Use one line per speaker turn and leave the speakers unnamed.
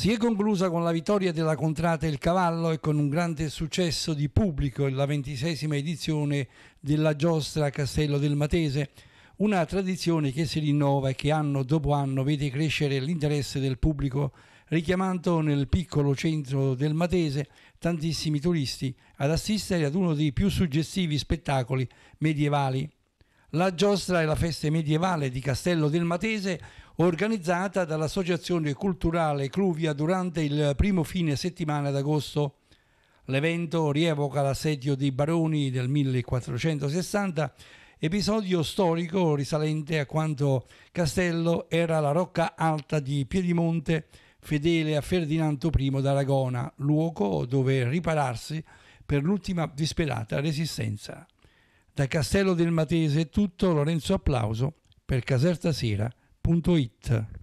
Si è conclusa con la vittoria della contrata Il Cavallo e con un grande successo di pubblico la ventisesima edizione della giostra Castello del Matese, una tradizione che si rinnova e che anno dopo anno vede crescere l'interesse del pubblico, richiamando nel piccolo centro del Matese tantissimi turisti ad assistere ad uno dei più suggestivi spettacoli medievali la giostra è la festa medievale di Castello del Matese organizzata dall'Associazione Culturale Cluvia durante il primo fine settimana d'agosto. L'evento rievoca l'assedio dei baroni del 1460, episodio storico risalente a quando Castello era la rocca alta di Piedimonte, fedele a Ferdinando I d'Aragona, luogo dove ripararsi per l'ultima disperata resistenza. Da Castello del Matese è tutto, Lorenzo Applauso per casertasera.it